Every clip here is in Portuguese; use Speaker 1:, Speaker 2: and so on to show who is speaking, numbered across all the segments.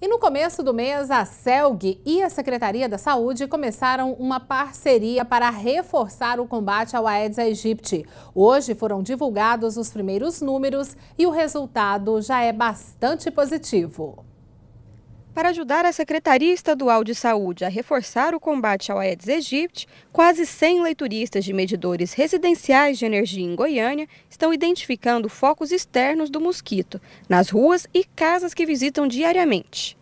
Speaker 1: E no começo do mês, a CELG e a Secretaria da Saúde começaram uma parceria para reforçar o combate ao Aedes aegypti. Hoje foram divulgados os primeiros números e o resultado já é bastante positivo. Para ajudar a Secretaria Estadual de Saúde a reforçar o combate ao Aedes aegypti, quase 100 leituristas de medidores residenciais de energia em Goiânia estão identificando focos externos do mosquito nas ruas e casas que visitam diariamente.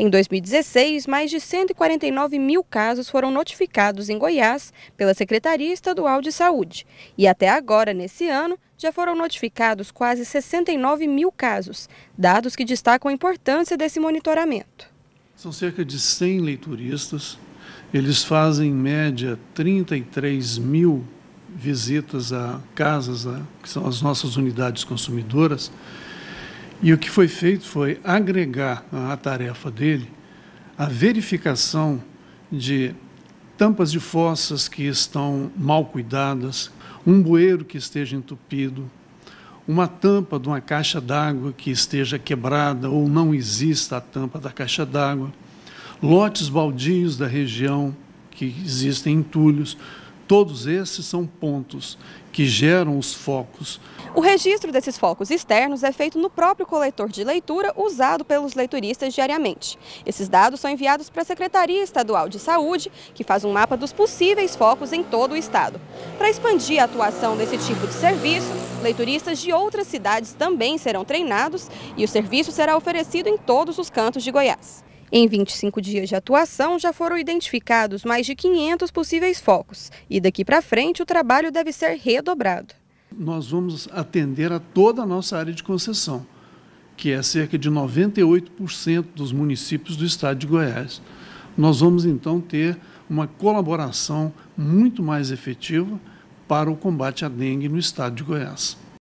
Speaker 1: Em 2016, mais de 149 mil casos foram notificados em Goiás pela Secretaria Estadual de Saúde. E até agora, nesse ano, já foram notificados quase 69 mil casos, dados que destacam a importância desse monitoramento.
Speaker 2: São cerca de 100 leituristas, eles fazem em média 33 mil visitas a casas, a, que são as nossas unidades consumidoras, e o que foi feito foi agregar à tarefa dele a verificação de tampas de fossas que estão mal cuidadas, um bueiro que esteja entupido, uma tampa de uma caixa d'água que esteja quebrada ou não exista a tampa da caixa d'água, lotes baldios da região que existem entulhos. Todos esses são pontos que geram os focos.
Speaker 1: O registro desses focos externos é feito no próprio coletor de leitura usado pelos leituristas diariamente. Esses dados são enviados para a Secretaria Estadual de Saúde, que faz um mapa dos possíveis focos em todo o estado. Para expandir a atuação desse tipo de serviço, leituristas de outras cidades também serão treinados e o serviço será oferecido em todos os cantos de Goiás. Em 25 dias de atuação, já foram identificados mais de 500 possíveis focos e daqui para frente o trabalho deve ser redobrado.
Speaker 2: Nós vamos atender a toda a nossa área de concessão, que é cerca de 98% dos municípios do estado de Goiás. Nós vamos então ter uma colaboração muito mais efetiva para o combate à dengue no estado de Goiás.